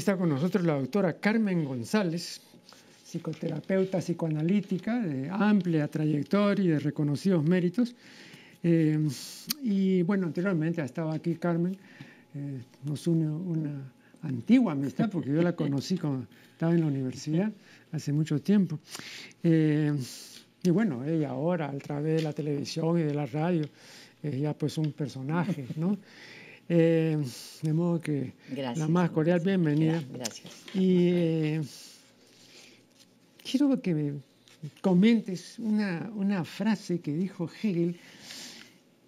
está con nosotros la doctora Carmen González, psicoterapeuta psicoanalítica de amplia trayectoria y de reconocidos méritos. Eh, y bueno, anteriormente ha estado aquí Carmen, eh, nos une una antigua amistad porque yo la conocí cuando estaba en la universidad hace mucho tiempo. Eh, y bueno, ella ahora a través de la televisión y de la radio, ya pues un personaje, ¿no? Eh, de modo que la más cordial bienvenida. Gracias. Y eh, quiero que me comentes una, una frase que dijo Hegel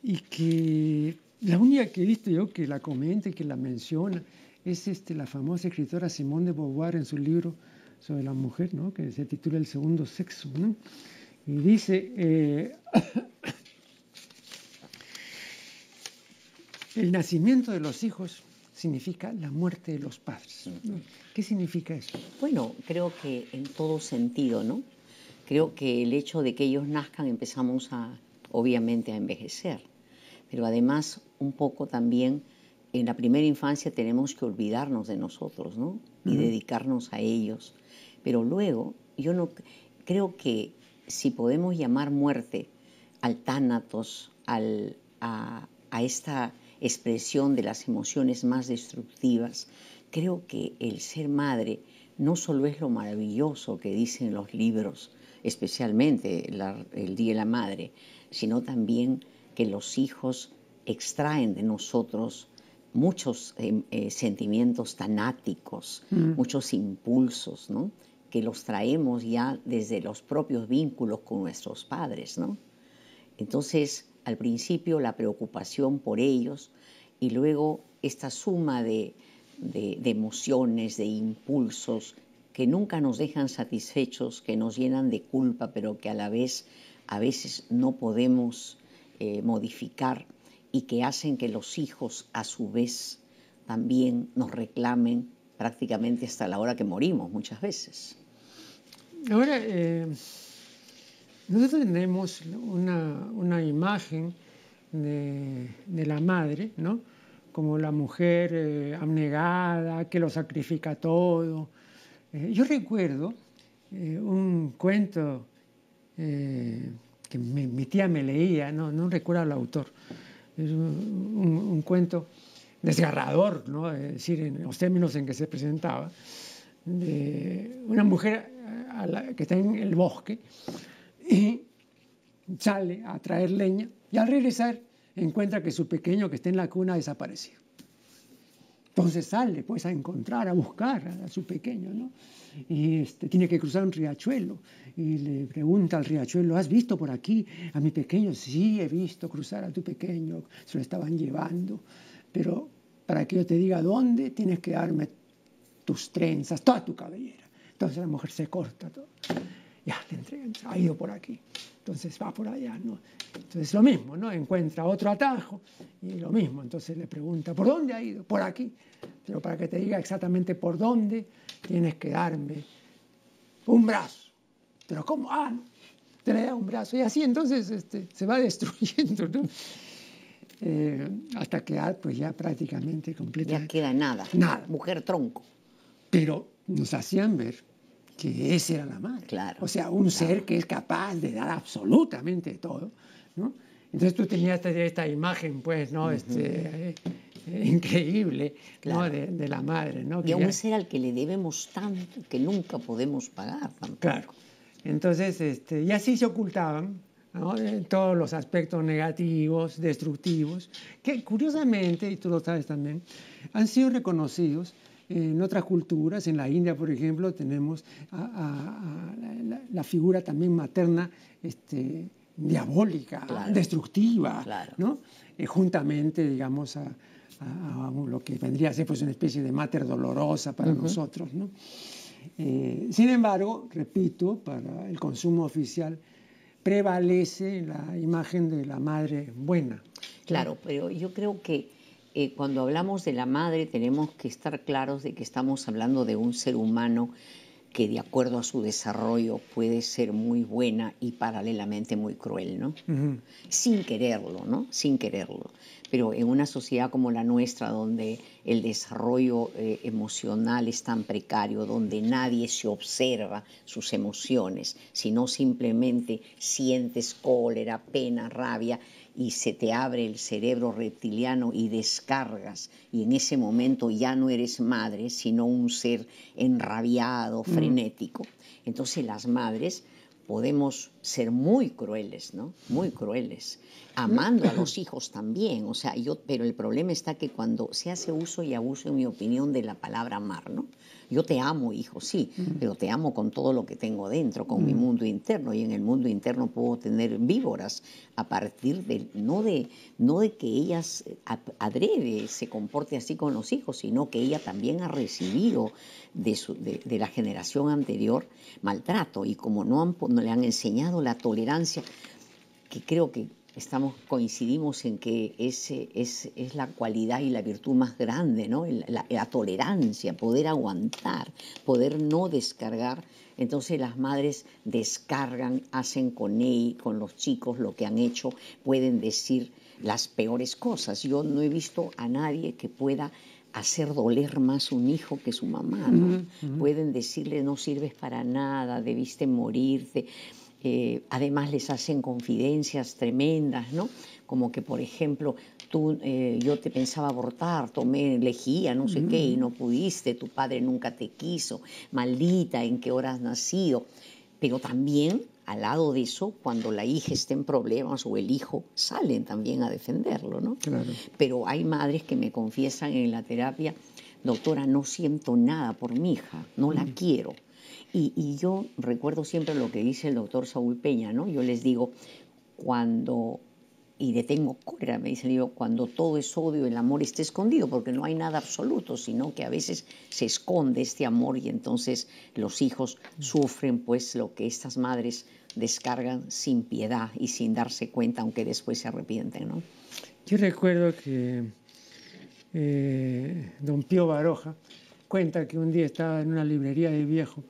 y que la única que he visto yo que la comente, y que la menciona es este, la famosa escritora Simone de Beauvoir en su libro sobre la mujer, ¿no? que se titula El segundo sexo. Y dice, eh, El nacimiento de los hijos significa la muerte de los padres. ¿Qué significa eso? Bueno, creo que en todo sentido, ¿no? Creo que el hecho de que ellos nazcan empezamos a, obviamente, a envejecer. Pero además, un poco también, en la primera infancia tenemos que olvidarnos de nosotros, ¿no? Y dedicarnos a ellos. Pero luego, yo no creo que si podemos llamar muerte al tánatos, al, a esta expresión de las emociones más destructivas, creo que el ser madre no solo es lo maravilloso que dicen los libros, especialmente el Día de la Madre, sino también que los hijos extraen de nosotros muchos eh, eh, sentimientos tanáticos, mm. muchos impulsos, ¿no? que los traemos ya desde los propios vínculos con nuestros padres. ¿no? Entonces, al principio la preocupación por ellos y luego esta suma de, emociones, de impulsos que nunca nos dejan satisfechos, que nos llenan de culpa, pero que a la vez a veces no podemos eh, modificar y que hacen que los hijos a su vez también nos reclamen prácticamente hasta la hora que morimos muchas veces. Ahora, eh, nosotros tenemos una, imagen de, la madre, ¿no? como la mujer eh, abnegada, que lo sacrifica todo. Eh, yo recuerdo eh, un cuento que mi, tía me leía, no, recuerdo el autor, un, cuento desgarrador, ¿no? es decir, en los términos en que se presentaba, de una mujer que está en el bosque sale a traer leña y al regresar encuentra que su pequeño que está en la cuna ha desaparecido. Entonces sale pues a encontrar, a buscar a, su pequeño, ¿no? Y este, tiene que cruzar un riachuelo y le pregunta al riachuelo, ¿has visto por aquí a mi pequeño? Sí, he visto cruzar a tu pequeño, se lo estaban llevando, pero para que yo te diga dónde, tienes que darme tus trenzas, toda tu cabellera. Entonces la mujer se corta todo. Ya, le entregan, ha ido por aquí entonces va por allá, ¿no? Entonces lo mismo, ¿no? Encuentra otro atajo y lo mismo, entonces le pregunta, ¿por dónde ha ido? Por aquí, pero para que te diga exactamente por dónde tienes que darme un brazo. Pero ¿cómo? Ah, ¿no? te le da un brazo y así entonces este, se va destruyendo, ¿no? Eh, hasta quedar pues ya prácticamente completa. Ya queda nada. Nada. Mujer tronco. Pero nos hacían ver que esa era la madre. Claro, o sea, un ser que es capaz de dar absolutamente todo, ¿no? Entonces tú tenías esta, imagen, pues, ¿no? este, eh, increíble, De, la madre, ¿no? y un ser al que le debemos tanto que nunca podemos pagar Claro. Entonces, este, y así se ocultaban todos los aspectos negativos, destructivos, que curiosamente, y tú lo sabes también, han sido reconocidos en otras culturas, en la India, por ejemplo, tenemos la, figura también materna este, diabólica, destructiva, eh, juntamente, digamos, a, lo que vendría a ser pues, una especie de mater dolorosa para nosotros. Eh, sin embargo, repito, para el consumo oficial prevalece la imagen de la madre buena. Claro, pero yo creo que eh, cuando hablamos de la madre tenemos que estar claros de que estamos hablando de un ser humano que de acuerdo a su desarrollo puede ser muy buena y paralelamente muy cruel, ¿no? Sin quererlo, ¿no? Sin quererlo. Pero en una sociedad como la nuestra, donde el desarrollo eh, emocional es tan precario, donde nadie se observa sus emociones, sino simplemente sientes cólera, pena, rabia, y se te abre el cerebro reptiliano y descargas y en ese momento ya no eres madre, sino un ser enrabiado, mm. frenético. Entonces las madres podemos ser muy crueles, ¿no? Muy crueles, amando a los hijos también, o sea, yo, pero el problema está que cuando se hace uso y abuso, en mi opinión, de la palabra amar, ¿no? Yo te amo, hijo, sí, mm. pero te amo con todo lo que tengo dentro, con mi mm. mundo interno. Y en el mundo interno puedo tener víboras a partir de, no de, no de que ellas eh, adrede se comporte así con los hijos, sino que ella también ha recibido de, su, la generación anterior maltrato. Y como no, han, no le han enseñado la tolerancia, que creo que estamos, coincidimos en que ese es, la cualidad y la virtud más grande, ¿no? La, tolerancia, poder aguantar, poder no descargar. Entonces las madres descargan, hacen con él, con los chicos lo que han hecho, pueden decir las peores cosas. Yo no he visto a nadie que pueda hacer doler más un hijo que su mamá, Pueden decirle no sirves para nada, debiste morirte. Eh, además les hacen confidencias tremendas, ¿no? Como que, por ejemplo, tú, eh, yo te pensaba abortar, tomé lejía, no sé qué, y no mm. pudiste, tu padre nunca te quiso, maldita, ¿en qué hora has nacido? Pero también, al lado de eso, cuando la hija está en problemas o el hijo, salen también a defenderlo, ¿no? Claro. Pero hay madres que me confiesan en la terapia, doctora, no siento nada por mi hija, no la mm. quiero y, yo recuerdo siempre lo que dice el doctor Saúl Peña, ¿no? Yo les digo, cuando, y detengo cólera, me dice yo cuando todo es odio, el amor está escondido, porque no hay nada absoluto, sino que a veces se esconde este amor y entonces los hijos mm. sufren pues lo que estas madres descargan sin piedad y sin darse cuenta, aunque después se arrepienten, ¿no? Yo recuerdo que eh, don Pío Baroja cuenta que un día estaba en una librería de viejo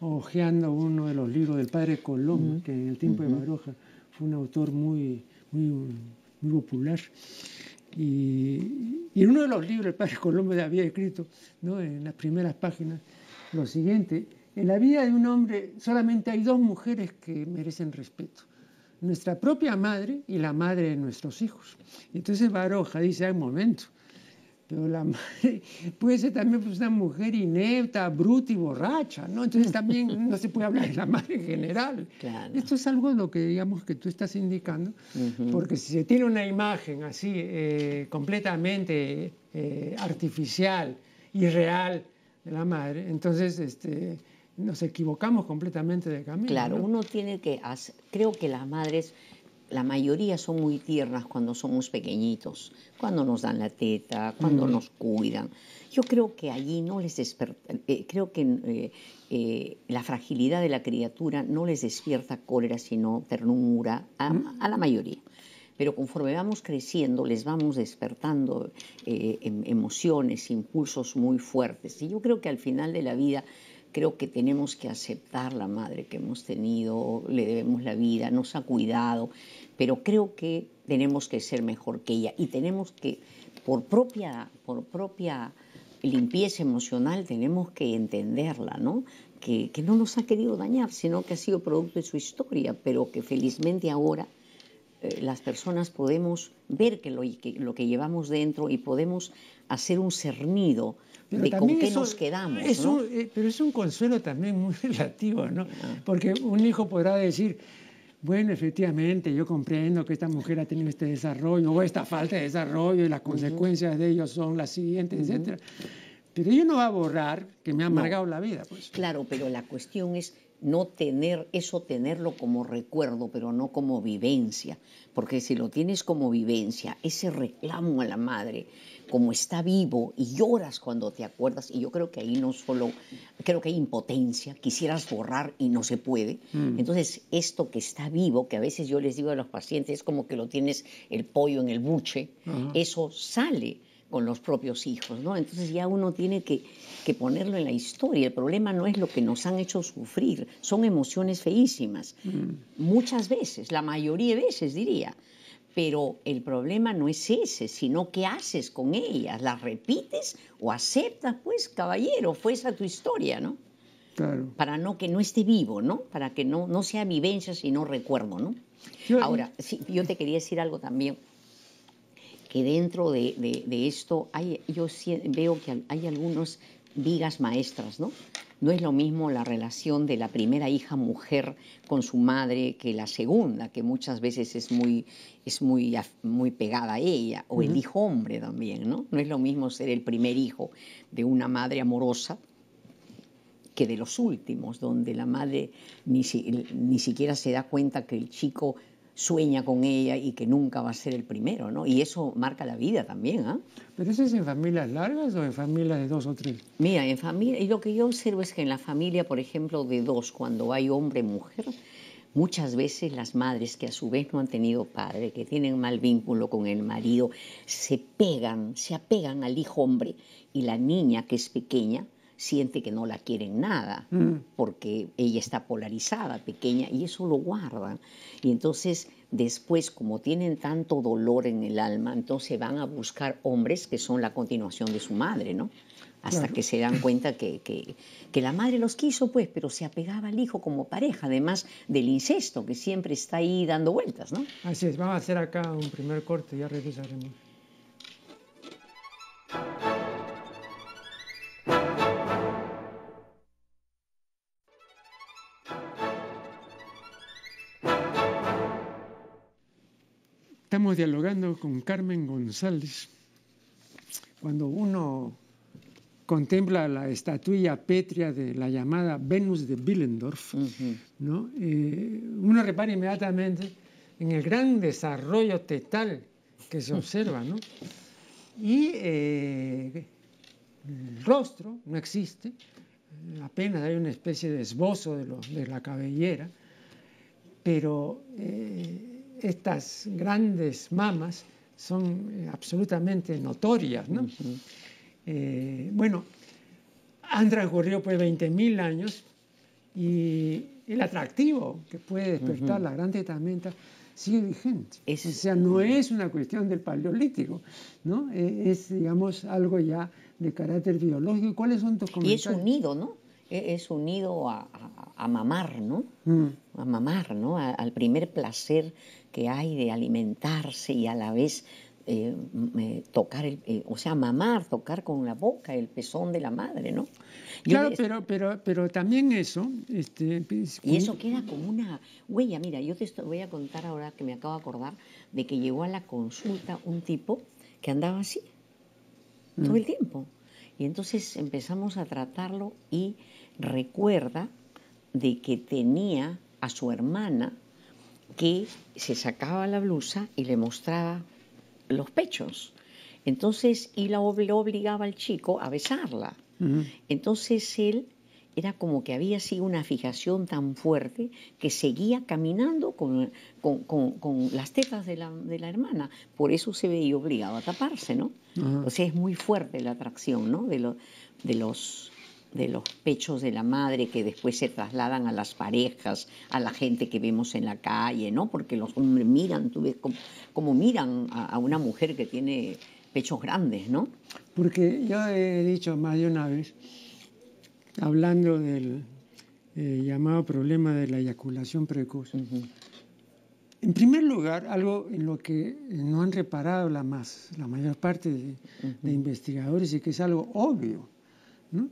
ojeando uno de los libros del padre Colombo, que en el tiempo de Baroja fue un autor muy, muy, popular. Y, en uno de los libros el padre Colombo había escrito, en las primeras páginas, lo siguiente, en la vida de un hombre solamente hay dos mujeres que merecen respeto, nuestra propia madre y la madre de nuestros hijos. entonces Baroja dice, hay un momento, pero la madre puede ser también pues, una mujer inepta, bruta y borracha, ¿no? Entonces también no se puede hablar de la madre en general. Esto es algo lo que digamos que tú estás indicando, porque si se tiene una imagen así eh, completamente eh, artificial y real de la madre, entonces este, nos equivocamos completamente de camino. Claro, uno tiene que hacer, creo que las madres la mayoría son muy tiernas cuando somos pequeñitos, cuando nos dan la teta, cuando mm. nos cuidan. Yo creo que allí no les desperta, eh, creo que eh, eh, la fragilidad de la criatura no les despierta cólera, sino ternura a mm. la mayoría. Pero conforme vamos creciendo, les vamos despertando em, emociones, impulsos muy fuertes. Y yo creo que al final de la vida creo que tenemos que aceptar la madre que hemos tenido, le debemos la vida, nos ha cuidado, pero creo que tenemos que ser mejor que ella y tenemos que, por propia, por propia limpieza emocional, tenemos que entenderla, ¿no? Que, no nos ha querido dañar, sino que ha sido producto de su historia, pero que felizmente ahora eh, las personas podemos ver que lo, que lo que llevamos dentro y podemos hacer un cernido pero de con qué nos quedamos. Eh, pero es un consuelo también muy relativo, ¿no? Ah. Porque un hijo podrá decir, bueno, efectivamente, yo comprendo que esta mujer ha tenido este desarrollo o esta falta de desarrollo y las consecuencias de ello son las siguientes, etcétera etc. Pero yo no va a borrar que me ha amargado la vida. Pues. Claro, pero la cuestión es no tener eso, tenerlo como recuerdo, pero no como vivencia. Porque si lo tienes como vivencia, ese reclamo a la madre, como está vivo y lloras cuando te acuerdas, y yo creo que ahí no solo, creo que hay impotencia, quisieras borrar y no se puede. Mm. Entonces, esto que está vivo, que a veces yo les digo a los pacientes, es como que lo tienes el pollo en el buche, eso sale con los propios hijos, ¿no? Entonces ya uno tiene que, ponerlo en la historia. El problema no es lo que nos han hecho sufrir, son emociones feísimas. Mm. Muchas veces, la mayoría de veces diría. Pero el problema no es ese, sino qué haces con ellas. ¿Las repites o aceptas? Pues, caballero, fue esa tu historia, ¿no? Claro. Para no que no esté vivo, ¿no? Para que no, no sea vivencia, sino recuerdo, ¿no? Ahora, yo te quería decir algo también, que dentro de, esto yo veo que hay algunos vigas maestras, ¿no? No es lo mismo la relación de la primera hija mujer con su madre que la segunda, que muchas veces es muy, es muy, muy pegada a ella, o el hijo hombre también, ¿no? No es lo mismo ser el primer hijo de una madre amorosa que de los últimos, donde la madre ni, ni siquiera se da cuenta que el chico sueña con ella y que nunca va a ser el primero, ¿no? Y eso marca la vida también, ¿ah? ¿Pero eso es en familias largas o en familias de dos o tres? Mira, en familia, y lo que yo observo es que en la familia, por ejemplo, de dos, cuando hay hombre mujer, Muchas veces las madres que a su vez no han tenido padre, que tienen mal vínculo con el marido, se pegan, se apegan al hijo hombre y la niña que es pequeña siente que no la quieren nada, mm. porque ella está polarizada, pequeña, y eso lo guardan. Y entonces después, como tienen tanto dolor en el alma, entonces van a buscar hombres que son la continuación de su madre, ¿no? Hasta que se dan cuenta que, que, que, la madre los quiso, pues, pero se apegaba al hijo como pareja, además del incesto, que siempre está ahí dando vueltas, ¿no? Así es, vamos a hacer acá un primer corte, ya regresaremos. Estamos dialogando con Carmen González. Cuando uno contempla la estatuilla pétrea de la llamada Venus de Willendorf, eh, uno repara inmediatamente en el gran desarrollo tetal que se observa. Y eh, el rostro no existe, apenas hay una especie de esbozo de, de la cabellera, pero eh, estas grandes mamas son eh, absolutamente notorias. ¿no? Eh, bueno, han transcurrido pues 20.000 años y el atractivo que puede despertar la gran tetamenta sigue vigente. o sea, no es una cuestión del paleolítico, ¿no? E, es, digamos, algo ya de carácter biológico. ¿Cuáles son tus comentarios? Y es unido, ¿no? E, es unido mm. a, mamar, ¿no? A mamar, ¿no? al primer placer que hay de alimentarse y a la vez eh, eh, tocar, el, eh, o sea, mamar, tocar con la boca el pezón de la madre, ¿no? claro, pero, pero, pero también eso... Este, pues, y eso queda como una huella. Mira, yo te voy a contar ahora que me acabo de acordar de que llegó a la consulta un tipo que andaba así mm. todo el tiempo. Y entonces empezamos a tratarlo y recuerda de que tenía a su hermana que se sacaba la blusa y le mostraba los pechos. Entonces, y la obligaba al chico a besarla. Entonces él era como que había sido una fijación tan fuerte que seguía caminando con, con, las tetas de la, hermana. Por eso se veía obligado a taparse, ¿no? O sea, es muy fuerte la atracción, ¿no? De, de los de los pechos de la madre que después se trasladan a las parejas, a la gente que vemos en la calle, ¿no? Porque los hombres miran, tú ves como, miran a, una mujer que tiene pechos grandes, ¿no? Porque yo he dicho más de una vez, hablando del eh, llamado problema de la eyaculación precoz, En primer lugar, algo en lo que no han reparado la, más, la mayor parte de, de investigadores y que es algo obvio, ¿no?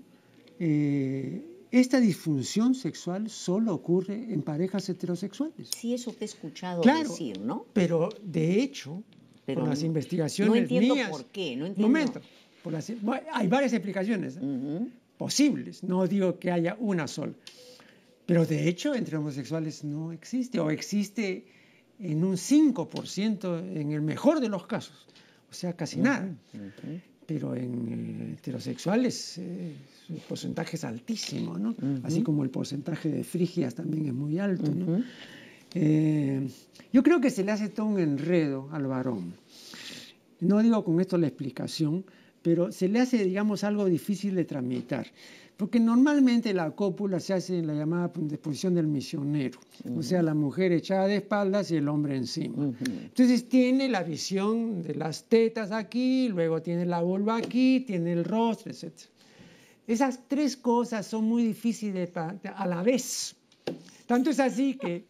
Eh, esta disfunción sexual solo ocurre en parejas heterosexuales. Sí, eso te he escuchado decir, ¿no? Pero de hecho, con las investigaciones. No entiendo por qué, no entiendo. Momento, por hay varias explicaciones ¿eh? posibles, no digo que haya una sola. Pero de hecho, entre homosexuales no existe, o existe en un 5% en el mejor de los casos, o sea, casi nada pero en eh, heterosexuales eh, su porcentaje es altísimo, Así como el porcentaje de frigias también es muy alto, eh, yo creo que se le hace todo un enredo al varón. No digo con esto la explicación, pero se le hace, digamos, algo difícil de tramitar. Porque normalmente la cópula se hace en la llamada posición del misionero, o sea, la mujer echada de espaldas y el hombre encima. Entonces tiene la visión de las tetas aquí, luego tiene la vulva aquí, tiene el rostro, etc. Esas tres cosas son muy difíciles a la vez. Tanto es así que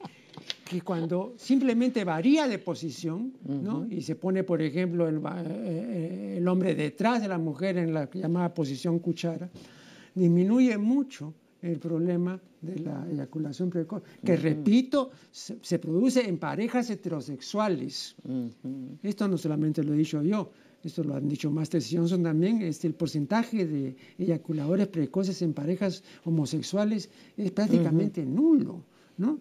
cuando simplemente varía de posición, Y se pone, por ejemplo, eh, eh, el, hombre detrás de la mujer en la llamada posición cuchara, disminuye mucho el problema de la eyaculación precoz, que repito, se, produce en parejas heterosexuales. Esto no solamente lo he dicho yo, esto lo han dicho Master Johnson también, este, el porcentaje de eyaculadores precoces en parejas homosexuales es prácticamente nulo. ¿no?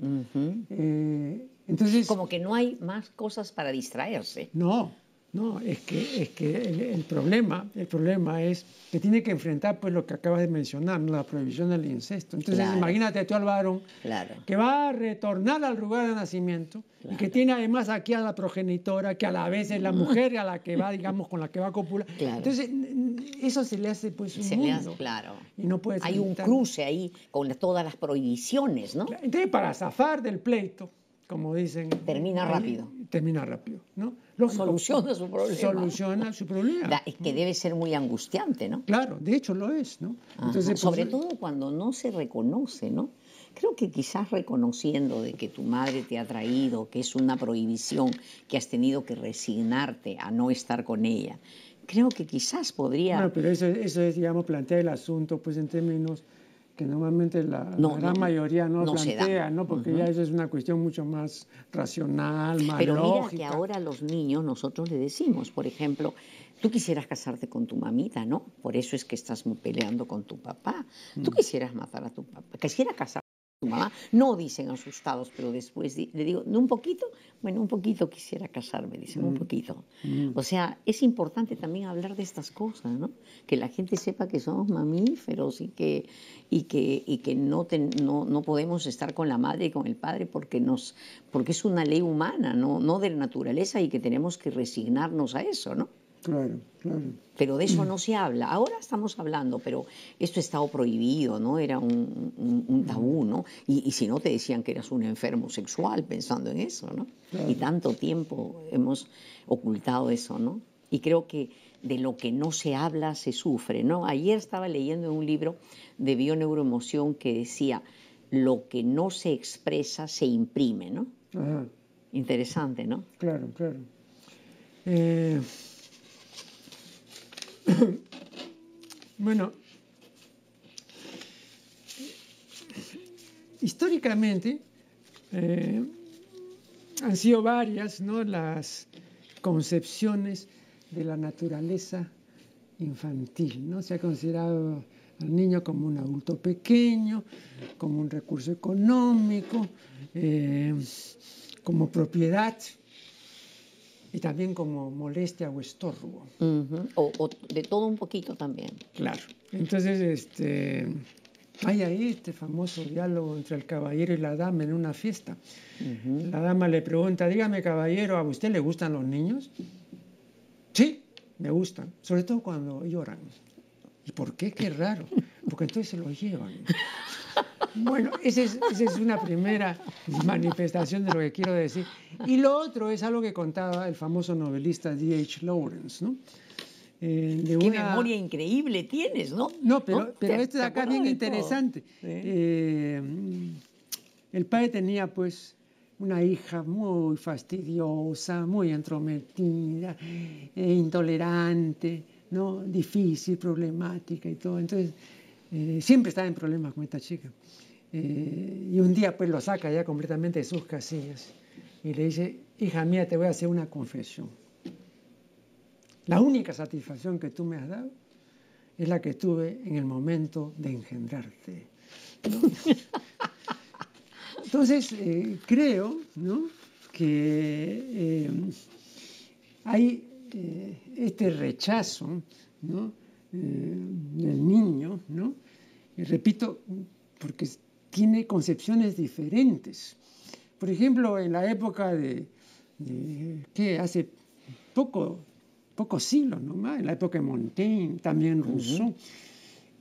Eh, entonces, Como que no hay más cosas para distraerse. No, no, es que, es que el, problema, el problema es que tiene que enfrentar pues lo que acabas de mencionar, la prohibición del incesto. Entonces imagínate tú al varón que va a retornar al lugar de nacimiento y que tiene además aquí a la progenitora, que a la vez es la mm. mujer a la que va, digamos, con la que va a copular. Entonces eso se le hace pues un se Le hace, claro. Y no puede Hay un cruce ahí con todas las prohibiciones, ¿no? Entonces para zafar del pleito, como dicen... Termina rápido. Termina rápido, ¿no? soluciona su problema. Soluciona su problema. es que debe ser muy angustiante, ¿no? Claro, de hecho lo es, ¿no? Entonces, pues, Sobre eh, todo cuando no se reconoce, ¿no? Creo que quizás reconociendo de que tu madre te ha traído, que es una prohibición, que has tenido que resignarte a no estar con ella, creo que quizás podría... Bueno, pero eso, eso es, digamos, plantear el asunto pues en términos que normalmente la, gran mayoría no, plantea, ¿no? Porque ya eso es una cuestión mucho más racional, más Pero mira que ahora los niños nosotros le decimos, por ejemplo, tú quisieras casarte con tu mamita, ¿no? Por eso es que estás peleando con tu papá. Tú mm. quisieras matar a tu papá, Quisiera casar no dicen asustados, pero después le digo, un poquito, bueno, un poquito quisiera casarme, dicen, un mm. poquito. Mm. O sea, es importante también hablar de estas cosas, ¿no? Que la gente sepa que somos mamíferos y que, y que, y que no, no, podemos estar con la madre y con el padre porque, nos, porque es una ley humana, ¿no? no de la naturaleza y que tenemos que resignarnos a eso, ¿no? Claro, claro. Pero de eso mm. no se habla. Ahora estamos hablando, pero esto estaba prohibido, ¿no? Era un, tabú, mm. ¿no? Y, si no, te decían que eras un enfermo sexual pensando en eso, ¿no? Y tanto tiempo hemos ocultado eso, ¿no? Y creo que de lo que no se habla se sufre, ¿no? Ayer estaba leyendo un libro de bioneuroemoción que decía, lo que no se expresa se imprime, ¿no? Ajá. Interesante, ¿no? Claro, claro. Eh... bueno, históricamente eh, han sido varias ¿no? las concepciones de la naturaleza infantil. ¿no? Se ha considerado al niño como un adulto pequeño, como un recurso económico, eh, como propiedad y también como molestia o estorbo. o, de todo un poquito también. Claro. Entonces, este, hay ahí este famoso diálogo entre el caballero y la dama en una fiesta. La dama le pregunta, dígame caballero, ¿a usted le gustan los niños? Sí, me gustan, sobre todo cuando lloran. ¿Y por qué? Qué raro, porque entonces se los llevan. Bueno, esa es, una primera manifestación de lo que quiero decir. Y lo otro es algo que contaba el famoso novelista D.H. Lawrence, ¿no? Eh, de Qué una... memoria increíble tienes, ¿no? No, pero, oh, pero este de acá bien interesante. Eh, el padre tenía, pues, una hija muy fastidiosa, muy entrometida, e intolerante, ¿no? Difícil, problemática y todo. Entonces eh, siempre estaba en problemas con esta chica. Eh, y un día pues lo saca ya completamente de sus casillas y le dice, hija mía, te voy a hacer una confesión. La única satisfacción que tú me has dado es la que tuve en el momento de engendrarte. Entonces, eh, creo ¿no? que hay este rechazo ¿no? del niño, ¿no? repito, porque tiene concepciones diferentes. Por ejemplo, en la época de, que hace poco, pocos siglos ¿no? en la época de Montaigne, también Rousseau,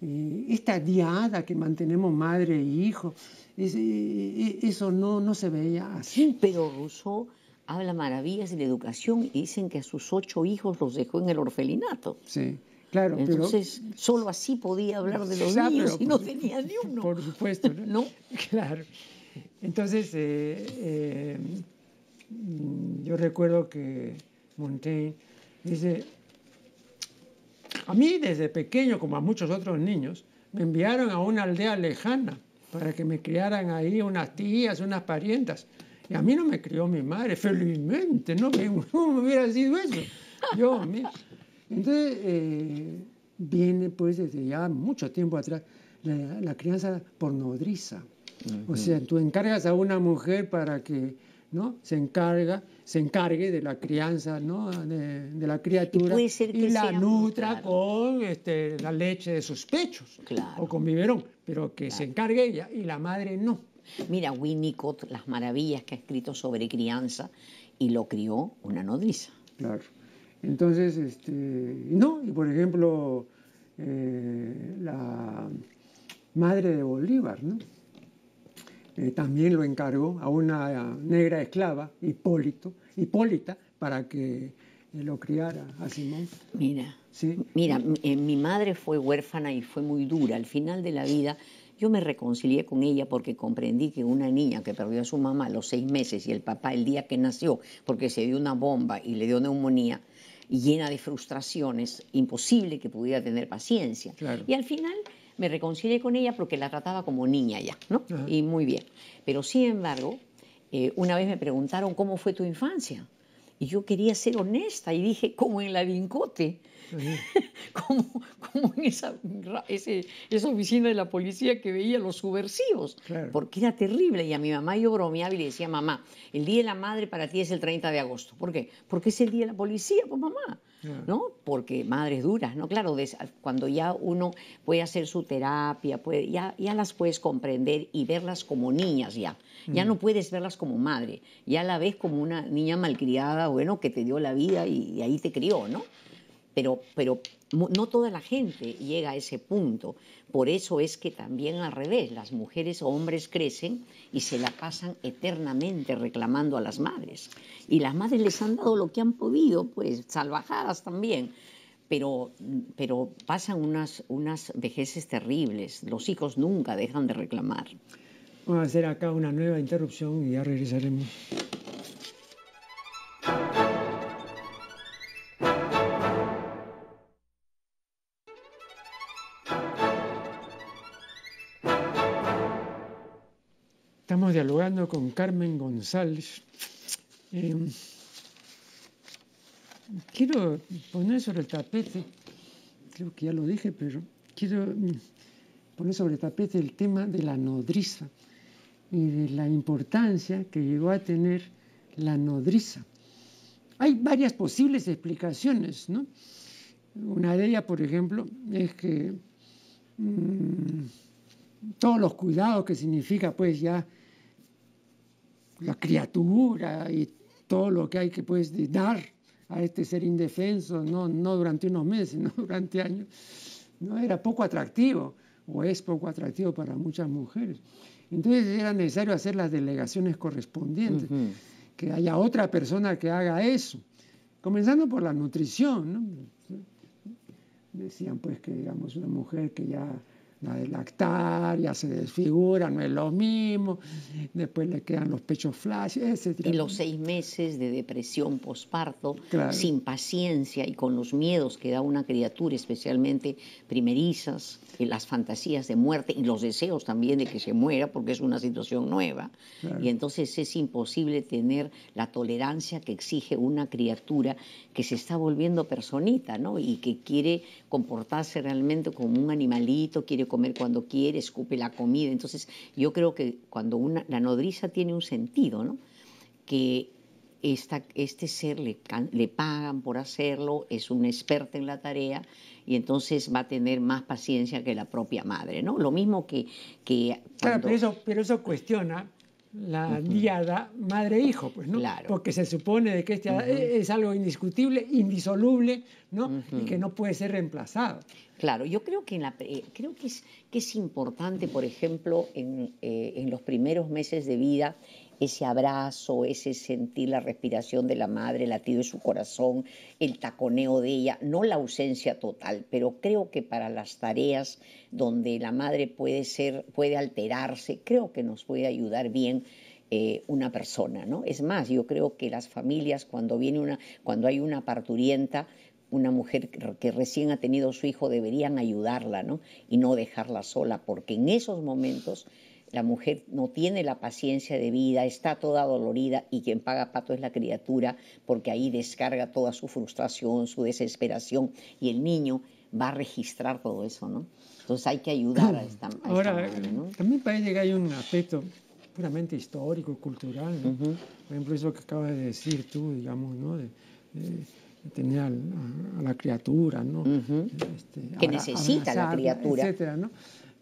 eh, esta diada que mantenemos madre e hijo, eh, eh, eso no, no se veía así. Pero Rousseau habla maravillas de la educación y dicen que a sus ocho hijos los dejó en el orfelinato. Sí. Entonces, solo así podía hablar de los niños y no tenía ni uno. Por supuesto, ¿no? Claro. Entonces, eh, eh, yo recuerdo que Montaigne dice, a mí desde pequeño, como a muchos otros niños, me enviaron a una aldea lejana para que me criaran ahí unas tías, unas parientas. Y a mí no me crió mi madre, felizmente, no, no me hubiera sido eso. Yo, entonces, eh, viene pues desde ya mucho tiempo atrás la, crianza por nodriza. O sea, tú encargas a una mujer para que ¿no? se encarga, se encargue de la crianza ¿no? de, la criatura y, la nutra con este, la leche de sus pechos o con biberón, pero que se encargue ella y la madre no. Mira Winnicott, las maravillas que ha escrito sobre crianza y lo crió una nodriza. Claro. Entonces, este, no, y por ejemplo, eh, la madre de Bolívar, ¿no? Eh, también lo encargó a una negra esclava, Hipólito, Hipólita, para que eh, lo criara a Simón. Mira, mira, mi madre fue huérfana y fue muy dura. Al final de la vida yo me reconcilié con ella porque comprendí que una niña que perdió a su mamá a los seis meses y el papá el día que nació porque se dio una bomba y le dio neumonía, llena de frustraciones, imposible que pudiera tener paciencia. Y al final me reconcilié con ella porque la trataba como niña ya, ¿no? Y muy bien. Pero sin embargo, eh, una vez me preguntaron cómo fue tu infancia. Y yo quería ser honesta y dije, como en la vincote. como, en esa, oficina de la policía que veía los subversivos, porque era terrible. Y a mi mamá yo bromeaba y le decía, mamá, el Día de la Madre para ti es el 30 de agosto. ¿Por qué? Porque es el Día de la Policía, pues mamá. ¿No? Porque madres duras, ¿no? Claro, cuando ya uno puede hacer su terapia, ya, ya las puedes comprender y verlas como niñas ya. Ya mm. no puedes verlas como madre, ya la ves como una niña malcriada, bueno, que te dio la vida y ahí te crió, ¿no? pero, no toda la gente llega a ese punto. Por eso es que también al revés, las mujeres o hombres crecen y se la pasan eternamente reclamando a las madres. Y las madres les han dado lo que han podido, pues salvajadas también. Pero, pero pasan unas, unas vejeces terribles. Los hijos nunca dejan de reclamar. Vamos a hacer acá una nueva interrupción y ya regresaremos. dialogando con Carmen González. Em, quiero poner sobre el tapete, creo que ya lo dije, pero quiero mm, poner sobre el tapete el tema de la nodriza y de la importancia que llegó a tener la nodriza. Hay varias posibles explicaciones, ¿no? Una de ellas, por ejemplo, es que mm, todos los cuidados que significa, pues ya la criatura y todo lo que hay que pues, dar a este ser indefenso, no, no durante unos meses, no durante años, no era poco atractivo o es poco atractivo para muchas mujeres. Entonces era necesario hacer las delegaciones correspondientes, que haya otra persona que haga eso, comenzando por la nutrición. Decían pues que digamos una mujer que ya la de lactaria, se desfigura, no es lo mismo, después le quedan los pechos flash, etc. Y los seis meses de depresión posparto, sin paciencia y con los miedos que da una criatura, especialmente primerizas, las fantasías de muerte y los deseos también de que se muera, porque es una situación nueva. Y entonces es imposible tener la tolerancia que exige una criatura que se está volviendo personita, ¿no? Y que quiere comportarse realmente como un animalito, quiere comer cuando quiere, escupe la comida. Entonces, yo creo que cuando una, la nodriza tiene un sentido, ¿no? Que este ser le, le, pagan por hacerlo, es un experto en la tarea y entonces va a tener más paciencia que la propia madre, ¿no? Lo mismo que... que Claro, pero eso, pero eso cuestiona la diada madre-hijo, pues, ¿no? Porque se supone de que este e-, es algo indiscutible, indisoluble, ¿no? Y que no puede ser reemplazado. Claro, yo creo que, en la, creo que, es, que es importante, por ejemplo, en, eh, en los primeros meses de vida, ese abrazo, ese sentir la respiración de la madre, el latido de su corazón, el taconeo de ella, no la ausencia total, pero creo que para las tareas donde la madre puede ser, puede alterarse, creo que nos puede ayudar bien eh, una persona, ¿no? Es más, yo creo que las familias cuando viene una, cuando hay una parturienta, una mujer que recién ha tenido su hijo deberían ayudarla, ¿no? Y no dejarla sola, porque en esos momentos la mujer no tiene la paciencia de vida, está toda dolorida y quien paga pato es la criatura porque ahí descarga toda su frustración, su desesperación y el niño va a registrar todo eso, ¿no? Entonces hay que ayudar a esta, madre, ¿no? También para que hay un aspecto puramente histórico, cultural, Por ejemplo, eso que acabas de decir tú, digamos, ¿no? De, tener a, la criatura, ¿no? Este, que necesita la criatura. Etcétera, ¿no?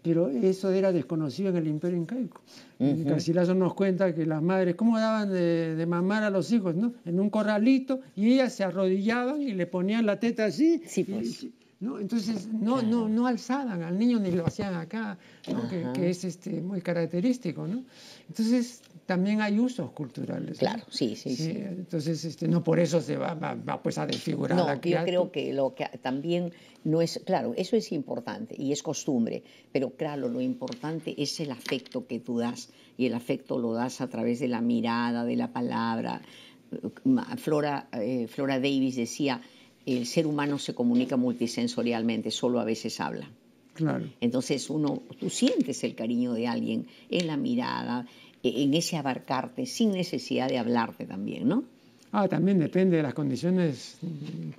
pero eso era desconocido en el imperio incaico. Uh nos cuenta que las madres, ¿cómo daban de, mamar a los hijos? ¿no? En un corralito y ellas se arrodillaban y le ponían la teta así. Sí, pues. Entonces no, no, no alzaban al niño ni lo hacían acá, que, es este, muy característico. ¿no? Entonces también hay usos culturales. Claro, sí, sí, sí, Entonces, este, no por eso se va, pues a desfigurar no, la Yo creo que lo que también no es, claro, eso es importante y es costumbre, pero claro, lo importante es el afecto que tú das y el afecto lo das a través de la mirada, de la palabra. Flora, eh, Flora Davis decía, el ser humano se comunica multisensorialmente, solo a veces habla. Claro. Entonces uno, tú sientes el cariño de alguien en la mirada, e-, en ese abarcarte sin necesidad de hablarte también, ¿no? Ah, también depende de las condiciones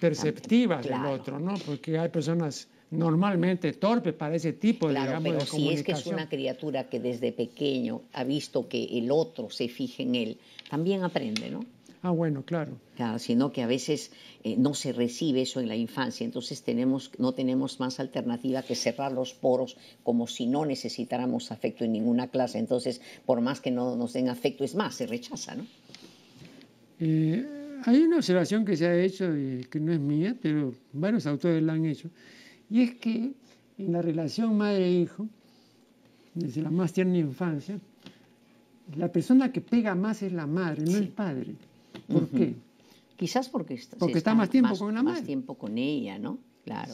perceptivas del otro, ¿no? Porque hay personas normalmente torpes para ese tipo claro, digamos, pero si es que es una criatura que desde pequeño ha visto que el otro se fije en él, también aprende, ¿no? Ah, bueno, claro. Claro, sino que a veces eh, no se recibe eso en la infancia, entonces tenemos, no tenemos más alternativa que cerrar los poros como si no necesitáramos afecto en ninguna clase. Entonces, por más que no nos den afecto, es más, se rechaza, ¿no? Eh, hay una observación que se ha hecho, que no es mía, pero varios autores la han hecho, y es que en la relación madre-hijo, desde la más tierna infancia, la persona que pega más es la madre, no el padre. ¿Por qué? Quizás porque está, más tiempo con la madre. tiempo con ella, ¿no? Claro.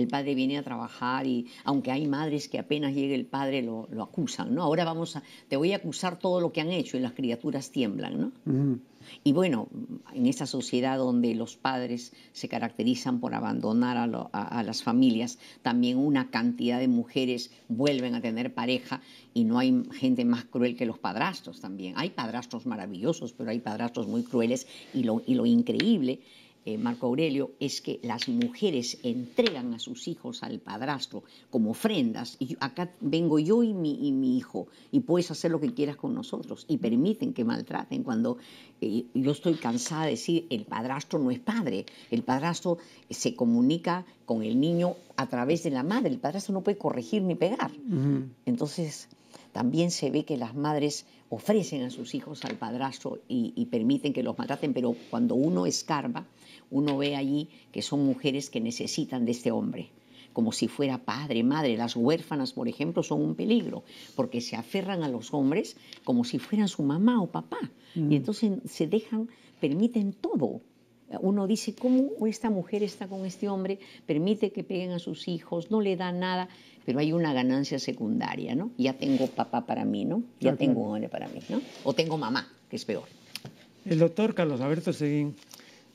El padre viene a trabajar y aunque hay madres que apenas llegue el padre lo, acusan, ¿no? Ahora vamos a, te voy a acusar todo lo que han hecho y las criaturas tiemblan, ¿no? Y bueno, en esa sociedad donde los padres se caracterizan por abandonar a, las familias, también una cantidad de mujeres vuelven a tener pareja y no hay gente más cruel que los padrastros también. Hay padrastros maravillosos, pero hay padrastros muy crueles y lo, y lo increíble eh, Marco Aurelio, es que las mujeres entregan a sus hijos al padrastro como ofrendas. Y acá vengo yo y mi, hijo, y puedes hacer lo que quieras con nosotros, y permiten que maltraten. Cuando eh, yo estoy cansada de decir, el padrastro no es padre, el padrastro se comunica con el niño a través de la madre, el padrastro no puede corregir ni pegar. Entonces, también se ve que las madres ofrecen a sus hijos al padrastro y permiten que los maltraten, pero cuando uno escarba, uno ve allí que son mujeres que necesitan de este hombre como si fuera padre, madre. Las huérfanas, por ejemplo, son un peligro, porque se aferran a los hombres como si fueran su mamá o papá. Y mm. entonces se dejan, permiten todo. Uno dice, ¿cómo esta mujer está con este hombre? Permite que peguen a sus hijos, no le da nada, pero hay una ganancia secundaria, ¿no? Ya tengo papá para mí, ¿no? Ya tengo hombre para mí, ¿no? O tengo mamá, que es peor. El doctor Carlos Alberto Seguín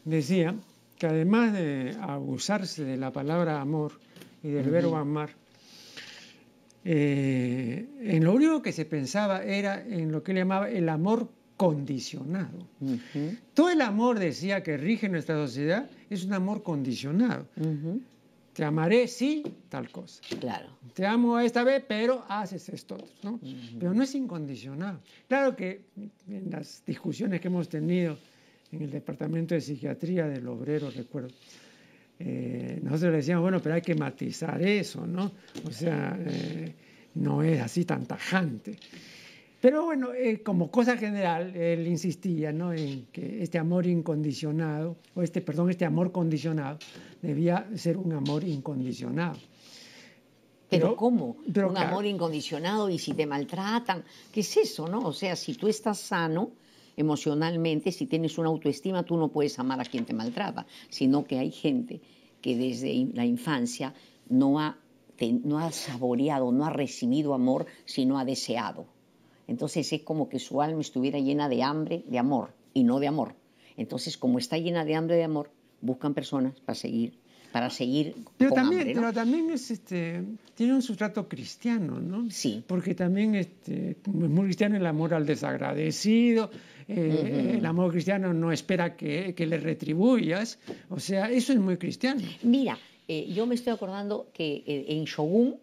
decía que además de abusarse de la palabra amor y del verbo amar, eh, en lo único que se pensaba era en lo que él llamaba el amor condicionado. Todo el amor, decía, que rige nuestra sociedad es un amor condicionado. Te amaré sí, tal cosa. Claro. Te amo esta vez, pero haces esto ¿no? Pero no es incondicionado. Claro que en las discusiones que hemos tenido en el departamento de psiquiatría del obrero, recuerdo. Eh, nosotros le decíamos, bueno, pero hay que matizar eso, ¿no? O sea, eh, no es así tan tajante. Pero bueno, eh, como cosa general, él insistía ¿no? en que este amor incondicionado, o este, perdón, este amor condicionado, debía ser un amor incondicionado. Pero, ¿cómo? un amor incondicionado y si te maltratan, ¿qué es eso, no? O sea, si tú estás sano, emocionalmente, si tienes una autoestima, tú no puedes amar a quien te maltrata, sino que hay gente que desde la infancia no ha, no ha saboreado, no ha recibido amor, sino ha deseado. Entonces es como que su alma estuviera llena de hambre, de amor, y no de amor. Entonces, como está llena de hambre, de amor, buscan personas para seguir para seguir. Pero también, pero también este, tiene un sustrato cristiano, ¿no? Sí. Porque también este, es muy cristiano el amor al desagradecido, eh, el amor cristiano no espera que, le retribuyas, o sea, eso es muy cristiano. Mira, eh, yo me estoy acordando que eh, en Shogun,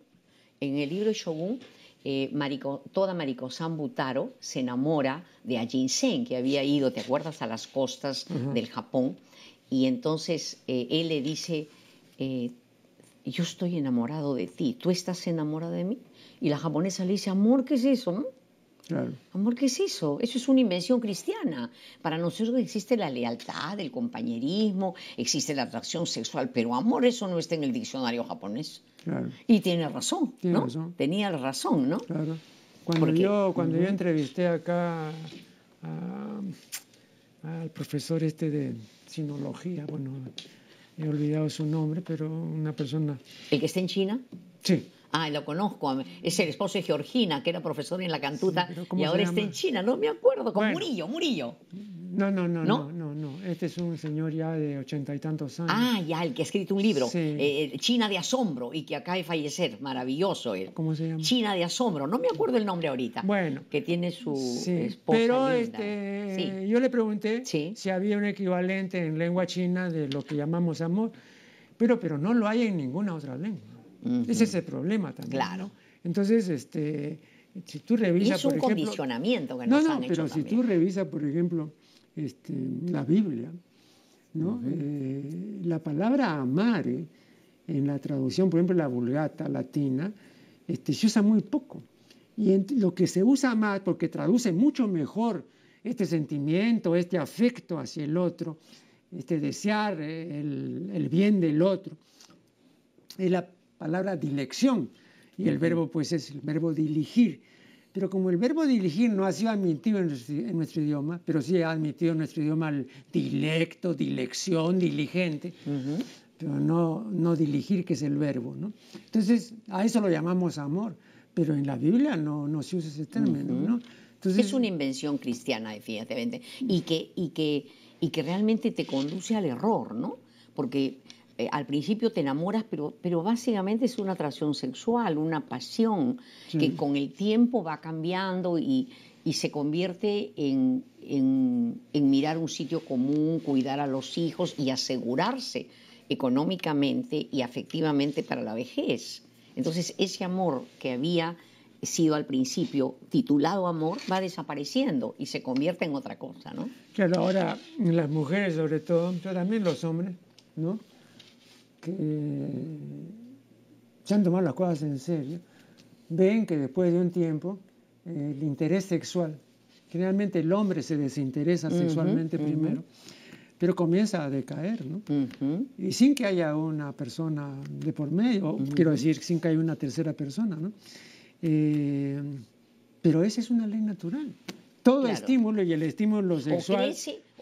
en el libro Shogun, toda Mariko-san Butaro se enamora de Ajin Sen, que había ido, ¿te acuerdas?, a las costas del Japón. Y entonces él le dice, yo estoy enamorado de ti, ¿tú estás enamorada de mí? Y la japonesa le dice, amor, ¿qué es eso? Amor, ¿qué es eso? Eso es una invención cristiana. Para nosotros existe la lealtad, el compañerismo, existe la atracción sexual, pero amor eso no está en el diccionario japonés. Y tiene razón, ¿no? Tenía razón, ¿no? Claro. Cuando, yo, cuando yo entrevisté acá al profesor este de sinología, bueno, he olvidado su nombre, pero una persona... ¿El que está en China? Sí. Ah, lo conozco. Es el esposo de Georgina, que era profesor en la Cantuta y ahora está en China. No me acuerdo. Con Murillo, Murillo. No, no, no, no, no, no, Este es un señor ya de ochenta y tantos años. Ah, ya, el que ha escrito un libro. Eh, eh, china de asombro y que acaba de fallecer. Maravilloso él. ¿Cómo se llama? China de asombro. No me acuerdo el nombre ahorita. Bueno. Que tiene su esposa. Pero este, yo le pregunté si había un equivalente en lengua china de lo que llamamos amor. Pero, pero no lo hay en ninguna otra lengua. Ese es el problema también. Claro. Entonces, este, si tú revisas. Es un por ejemplo, condicionamiento que nos no, no, pero si tú revisas, por ejemplo, este, la Biblia, eh, la palabra amare, eh, en la traducción, por ejemplo, la vulgata latina, este, se usa muy poco. Y lo que se usa más, porque traduce mucho mejor este sentimiento, este afecto hacia el otro, este desear eh, el, el bien del otro, es la palabra dilección y el verbo pues es el verbo dirigir. Pero como el verbo dirigir no ha sido admitido en nuestro, idioma, pero sí ha admitido en nuestro idioma el dilecto, dilección, diligente, pero no, no dirigir que es el verbo. ¿no? Entonces a eso lo llamamos amor, pero en la Biblia no, no se usa ese término. ¿no? Entonces, es una invención cristiana, definitivamente, y que, y, que, y que realmente te conduce al error, ¿no? Porque eh, al principio te enamoras, pero, pero básicamente es una atracción sexual, una pasión que con el tiempo va cambiando y, se convierte en, en, mirar un sitio común, cuidar a los hijos y asegurarse económicamente y afectivamente para la vejez. Entonces ese amor que había sido al principio titulado amor va desapareciendo y se convierte en otra cosa, ¿no? Claro, ahora las mujeres sobre todo, pero también los hombres, ¿no? que se han tomado las cosas en serio, ven que después de un tiempo eh, el interés sexual, generalmente el hombre se desinteresa sexualmente primero, pero comienza a decaer, ¿no? Y sin que haya una persona de por medio, quiero decir, sin que haya una tercera persona, ¿no? Eh, pero esa es una ley natural todo estímulo y el estímulo sexual.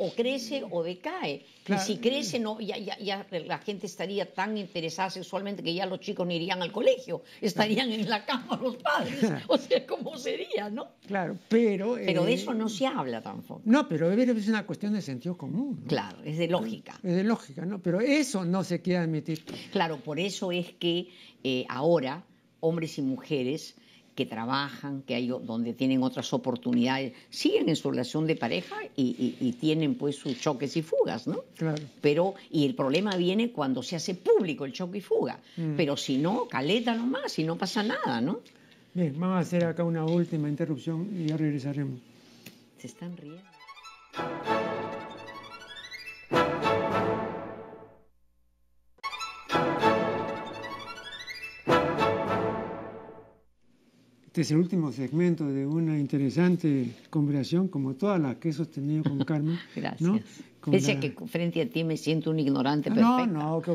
O crece o, decae. Y si crece, no, ya, la gente estaría tan interesada sexualmente que ya los chicos no irían al colegio, estarían en la cama los padres. O sea, ¿cómo sería, no? Claro, pero. Pero de eh, eso no se habla tampoco. No, pero es una cuestión de sentido común. Claro, es de lógica. Es de lógica, ¿no? Pero eso no se quiere admitir. Claro, por eso es que eh, ahora hombres y mujeres que trabajan, que hay donde tienen otras oportunidades, siguen en su relación de pareja y, tienen pues sus choques y fugas, ¿no? Claro. Pero, y el problema viene cuando se hace público el choque y fuga. Mm. Pero si no, caleta nomás y no pasa nada, ¿no? Bien, vamos a hacer acá una última interrupción y ya regresaremos. Se están riendo. Este es el último segmento de una interesante conversación, como todas las que he sostenido con Carmen. Gracias. ¿no? que frente a ti me siento un ignorante ah, perfecto. No, no, qué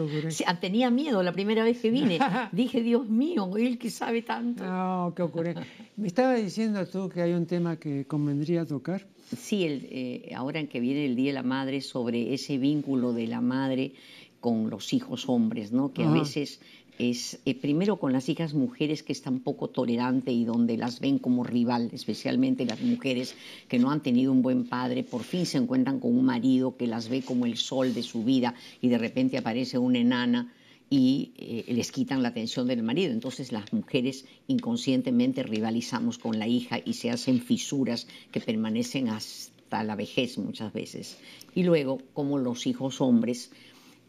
ocurrencia, ah, Tenía miedo la primera vez que vine. Dije, Dios mío, él que sabe tanto. No, qué ocurrencia. Me estaba diciendo tú que hay un tema que convendría tocar. Sí, el, eh, ahora en que viene el Día de la Madre, sobre ese vínculo de la madre con los hijos hombres, ¿no? Que a veces es eh, primero con las hijas mujeres que están poco tolerante y donde las ven como rival, especialmente las mujeres que no han tenido un buen padre, por fin se encuentran con un marido que las ve como el sol de su vida y de repente aparece una enana y eh, les quitan la atención del marido. Entonces las mujeres inconscientemente rivalizamos con la hija y se hacen fisuras que permanecen hasta la vejez muchas veces. Y luego, como los hijos hombres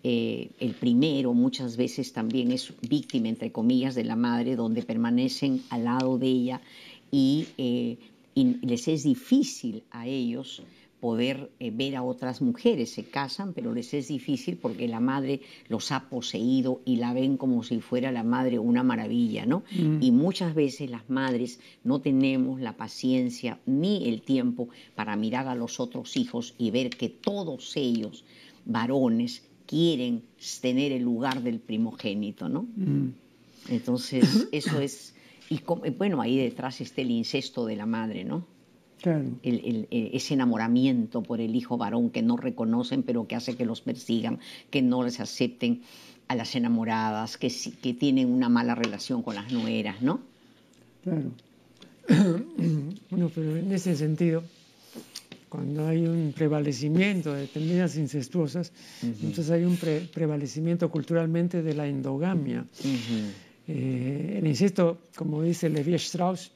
eh, el primero muchas veces también es víctima, entre comillas, de la madre, donde permanecen al lado de ella y, eh, les es difícil a ellos poder eh, ver a otras mujeres. Se casan, pero les es difícil porque la madre los ha poseído y la ven como si fuera la madre una maravilla, ¿no? Mm. Y muchas veces las madres no tenemos la paciencia ni el tiempo para mirar a los otros hijos y ver que todos ellos, varones, quieren tener el lugar del primogénito, ¿no? Mm. Entonces, eso es... Y eh, bueno, ahí detrás está el incesto de la madre, ¿no? Claro. Eh, ese enamoramiento por el hijo varón que no reconocen, pero que hace que los persigan, que no les acepten a las enamoradas, que, que tienen una mala relación con las nueras, ¿no? Claro. Bueno, pero en ese sentido, cuando hay un prevalecimiento de terminas incestuosas, entonces hay un prevalecimiento culturalmente de la endogamia. el eh, incesto, como dice Levi Strauss,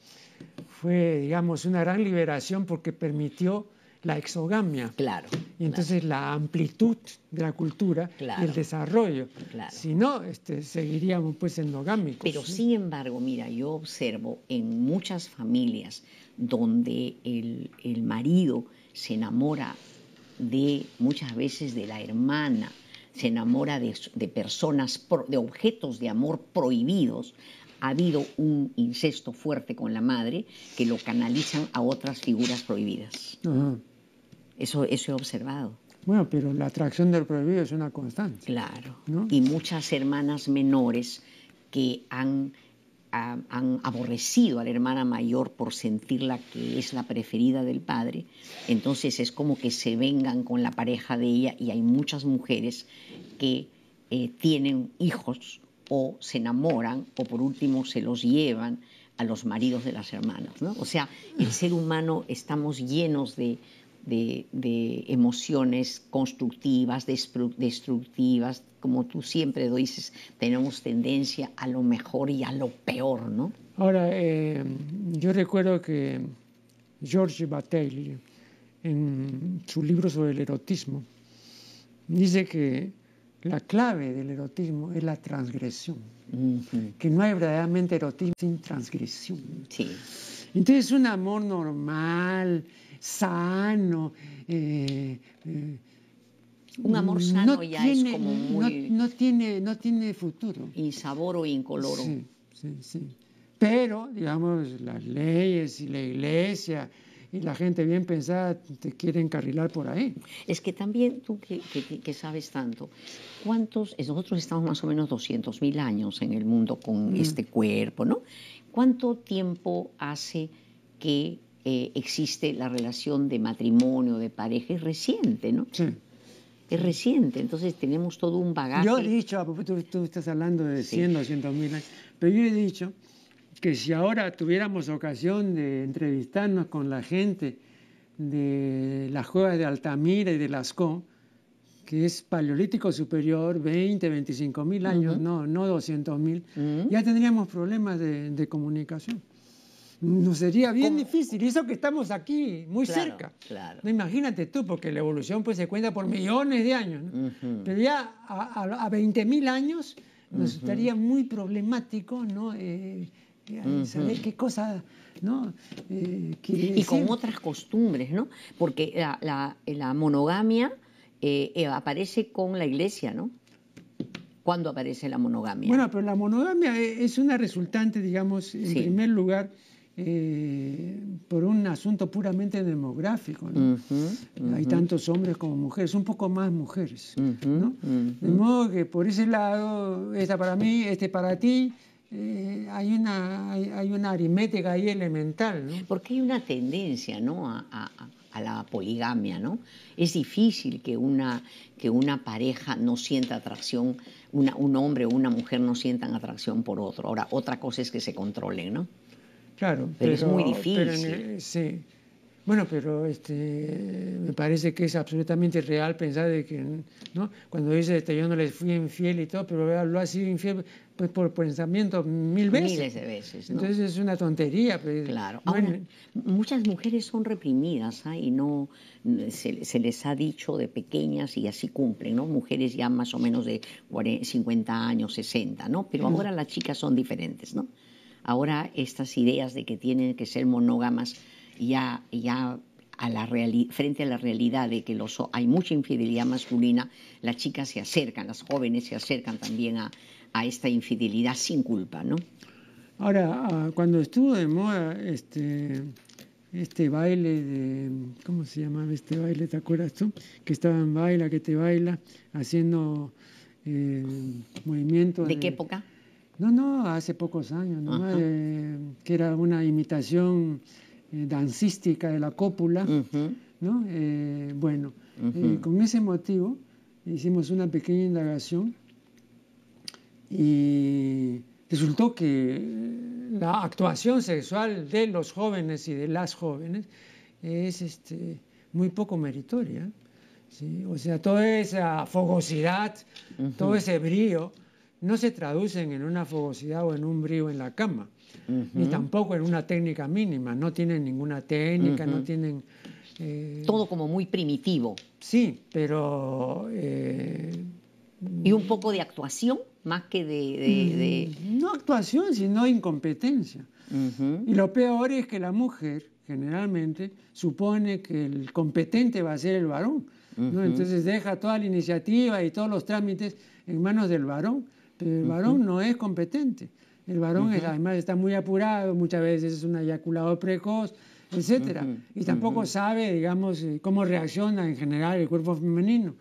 fue, digamos, una gran liberación porque permitió la exogamia. Claro. Y entonces la amplitud de la cultura y el desarrollo. Claro. Si no, este, seguiríamos pues endogámicos. Pero sin embargo, mira, yo observo en muchas familias donde el, el marido se enamora de muchas veces de la hermana, se enamora de, personas, de objetos de amor prohibidos. Ha habido un incesto fuerte con la madre que lo canalizan a otras figuras prohibidas. Eso, eso he observado. Bueno, pero la atracción del prohibido es una constante. Claro. Y muchas hermanas menores que han han aborrecido a la hermana mayor por sentirla que es la preferida del padre, entonces es como que se vengan con la pareja de ella y hay muchas mujeres que eh, tienen hijos o se enamoran o por último se los llevan a los maridos de las hermanas. O sea, el ser humano estamos llenos de, de, emociones constructivas, destructivas, como tú siempre lo dices, tenemos tendencia a lo mejor y a lo peor, ¿no? Ahora, eh, yo recuerdo que George Bataille, en su libro sobre el erotismo, dice que la clave del erotismo es la transgresión, que no hay verdaderamente erotismo sin transgresión. Entonces un amor normal, sano. Eh, eh, un amor sano no ya tiene, es como No, tiene, no tiene futuro. Insaboro e incoloro. Sí, sí, sí. Pero, digamos, las leyes y la iglesia y la gente bien pensada te quieren carrilar por ahí. Es que también tú que, sabes tanto, ¿cuántos? Nosotros estamos más o menos 200.000 mil años en el mundo con mm. este cuerpo, ¿no? ¿Cuánto tiempo hace que eh, existe la relación de matrimonio, de pareja? Es reciente, ¿no? Sí. Es reciente, entonces tenemos todo un bagaje. Yo he dicho, tú, tú estás hablando de 100, 200 mil años, pero yo he dicho que si ahora tuviéramos ocasión de entrevistarnos con la gente de las cuevas de Altamira y de Lascaux, que es Paleolítico Superior, 20, 25 mil años, no, no 200 mil, mm. ya tendríamos problemas de, comunicación. Nos sería bien difícil, y eso que estamos aquí, muy cerca. Claro. No, imagínate tú, porque la evolución pues, se cuenta por millones de años, pero ya a, 20 mil años nos estaría muy problemático ¿no? Eh, eh, saber qué cosa... ¿no? Eh, y, con otras costumbres, ¿no? Porque la, la, la monogamia eh, eh, aparece con la iglesia, ¿no? ¿Cuándo aparece la monogamia? Bueno, pero la monogamia e, es una resultante, digamos, en primer lugar, eh, por un asunto puramente demográfico. ¿no? Hay tantos hombres como mujeres, un poco más mujeres. ¿no? De modo que por ese lado, esta para mí, este para ti. hay, una, hay, una aritmética ahí elemental. ¿no? Porque hay una tendencia ¿no? a, a la poligamia, ¿no? Es difícil que una, que una pareja no sienta atracción, un hombre o una mujer no sientan atracción por otro. Ahora, otra cosa es que se controlen, ¿no? Claro. Pero, es muy difícil. sí. Bueno, pero este, me parece que es absolutamente real pensar de que, ¿no? Cuando dice, que este, yo no les fui infiel y todo, pero lo ha sido infiel pues, por pensamiento mil veces. Miles de veces. ¿no? Entonces es una tontería. Pues. claro. muchas mujeres son reprimidas ¿ah? y no se, les ha dicho de pequeñas y así cumplen, ¿no? Mujeres ya más o menos de 50 años, 60, ¿no? Pero ahora las chicas son diferentes, ¿no? Ahora estas ideas de que tienen que ser monógamas ya, ya a la frente a la realidad de que los, hay mucha infidelidad masculina, las chicas se acercan, las jóvenes se acercan también a, a esta infidelidad sin culpa, ¿no? Ahora, ah, cuando estuvo de moda este, este baile de, ¿cómo se llamaba este baile? ¿Te acuerdas tú? Que estaba en baila, que te baila, haciendo eh, movimientos. ¿De, qué época? No, no, hace pocos años, ¿no? Eh, que era una imitación eh, dancística de la cópula, ¿no? bueno, con ese motivo hicimos una pequeña indagación y resultó que la actuación sexual de los jóvenes y de las jóvenes es este, muy poco meritoria. ¿sí? O sea, toda esa fogosidad, todo ese brío, no se traducen en una fogosidad o en un brío en la cama, ni tampoco en una técnica mínima. No tienen ninguna técnica, no tienen... Eh, todo como muy primitivo. Sí, pero... Eh, ¿Y un poco de actuación? más que de... Mm, no actuación, sino incompetencia. Y lo peor es que la mujer generalmente supone que el competente va a ser el varón. Entonces deja toda la iniciativa y todos los trámites en manos del varón. Pero el varón no es competente. El varón además está muy apurado, muchas veces es un eyaculador precoz, etcétera Y tampoco sabe, digamos, eh, cómo reacciona en general el cuerpo femenino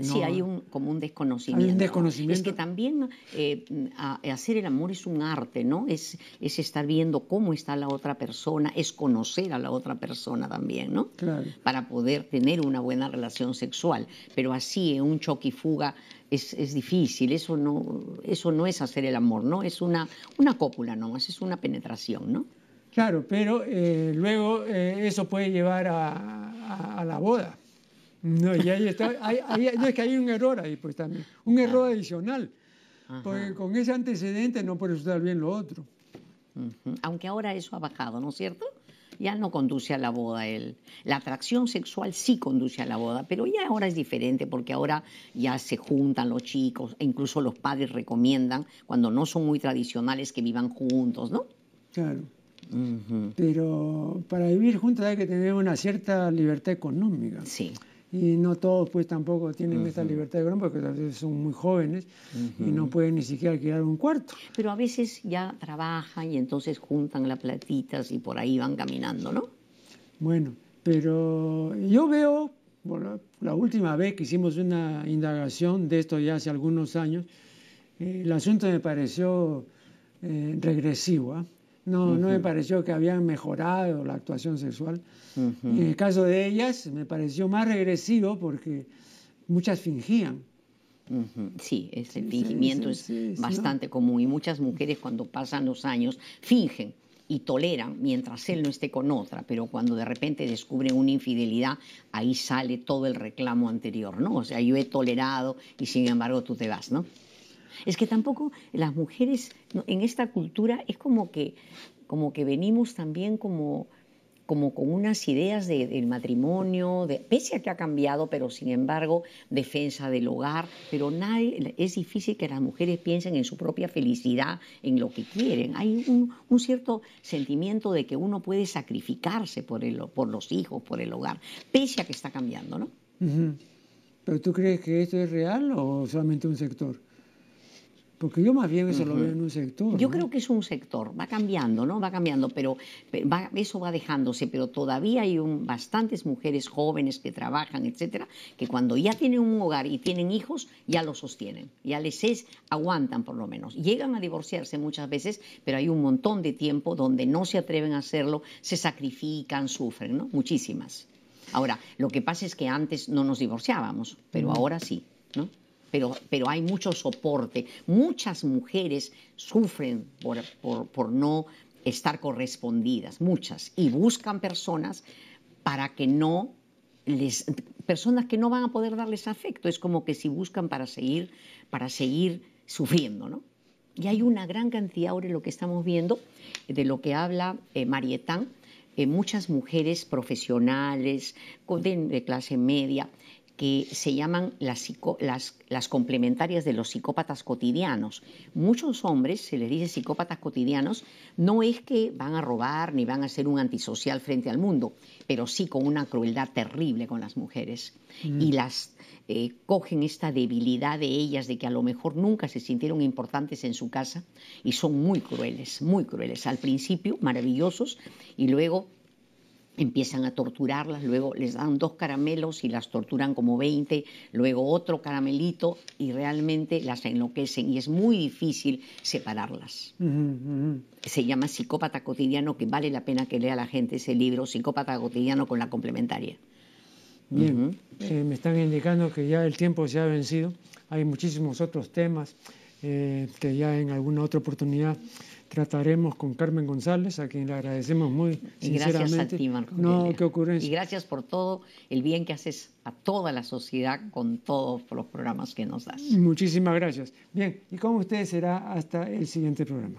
si sí, hay un, como un desconocimiento. Hay un desconocimiento. Es que también eh, hacer el amor es un arte, ¿no? Es, es estar viendo cómo está la otra persona, es conocer a la otra persona también, ¿no? Para poder tener una buena relación sexual. Pero así, en eh, un choque y fuga, es, es, difícil, eso no, eso no es hacer el amor, ¿no? Es una, una cópula nomás, es una penetración, ¿no? Claro, pero eh, luego eso puede llevar a, a la boda. No, y ahí está, hay, es que hay un error ahí, pues también, un ah. error adicional, porque con ese antecedente no puede resultar bien lo otro. Aunque ahora eso ha bajado, ¿no es cierto? Ya no conduce a la boda él. La atracción sexual sí conduce a la boda, pero ya ahora es diferente porque ahora ya se juntan los chicos, e incluso los padres recomiendan, cuando no son muy tradicionales, que vivan juntos, ¿no? Claro. Pero para vivir juntos hay que tener una cierta libertad económica. Sí y no todos pues tampoco tienen esta libertad de grupo porque a veces son muy jóvenes y no pueden ni siquiera alquilar un cuarto. Pero a veces ya trabajan y entonces juntan las platitas y por ahí van caminando, ¿no? Bueno, pero yo veo, la última vez que hicimos una indagación de esto ya hace algunos años, eh, el asunto me pareció eh, regresivo. ¿ah? No, no me pareció que habían mejorado la actuación sexual. En el caso de ellas, me pareció más regresivo porque muchas fingían. Sí, ese fingimiento es bastante común y muchas mujeres cuando pasan los años fingen y toleran mientras él no esté con otra, pero cuando de repente descubren una infidelidad, ahí sale todo el reclamo anterior, ¿no? O sea, yo he tolerado y sin embargo tú te vas, ¿no? Es que tampoco las mujeres en esta cultura es como que, como que venimos también como, como con unas ideas del matrimonio, de, pese a que ha cambiado, pero sin embargo, defensa del hogar, pero nadie, es difícil que las mujeres piensen en su propia felicidad, en lo que quieren. Hay un, cierto sentimiento de que uno puede sacrificarse por, el, por los hijos, por el hogar, pese a que está cambiando, ¿no? ¿Pero tú crees que esto es real o solamente un sector? Porque yo más bien eso lo veo en un sector. Yo creo que es un sector, va cambiando, ¿no? Va cambiando, pero eso va dejándose, pero todavía hay un, bastantes mujeres jóvenes que trabajan, etcétera, que cuando ya tienen un hogar y tienen hijos, ya lo sostienen, ya les es, aguantan por lo menos. Llegan a divorciarse muchas veces, pero hay un montón de tiempo donde no se atreven a hacerlo, se sacrifican, sufren, ¿no? Muchísimas. Ahora, lo que pasa es que antes no nos divorciábamos, pero ahora sí, ¿no? pero, hay mucho soporte. Muchas mujeres sufren por, no estar correspondidas, muchas, y buscan personas para que no les, personas que no van a poder darles afecto, es como que si buscan para seguir, para seguir sufriendo, ¿no? Y hay una gran cantidad ahora de lo que estamos viendo, de lo que habla eh, Marietán, eh, muchas mujeres profesionales de clase media que se llaman las, las, complementarias de los psicópatas cotidianos. Muchos hombres, se les dice psicópatas cotidianos, no es que van a robar ni van a ser un antisocial frente al mundo, pero sí con una crueldad terrible con las mujeres. Mm. Y las eh, cogen esta debilidad de ellas, de que a lo mejor nunca se sintieron importantes en su casa, y son muy crueles, muy crueles. Al principio maravillosos y luego empiezan a torturarlas, luego les dan dos caramelos y las torturan como 20, luego otro caramelito y realmente las enloquecen y es muy difícil separarlas. Se llama Psicópata Cotidiano, que vale la pena que lea la gente ese libro, Psicópata Cotidiano con la complementaria. Bien, eh, me están indicando que ya el tiempo se ha vencido, hay muchísimos otros temas eh, que ya en alguna otra oportunidad trataremos con Carmen González, a quien le agradecemos muy sinceramente. Gracias a ti, Marco. No, qué ocurrencia. Y gracias por todo el bien que haces a toda la sociedad con todos los programas que nos das. Muchísimas gracias. Bien, y con ustedes será hasta el siguiente programa.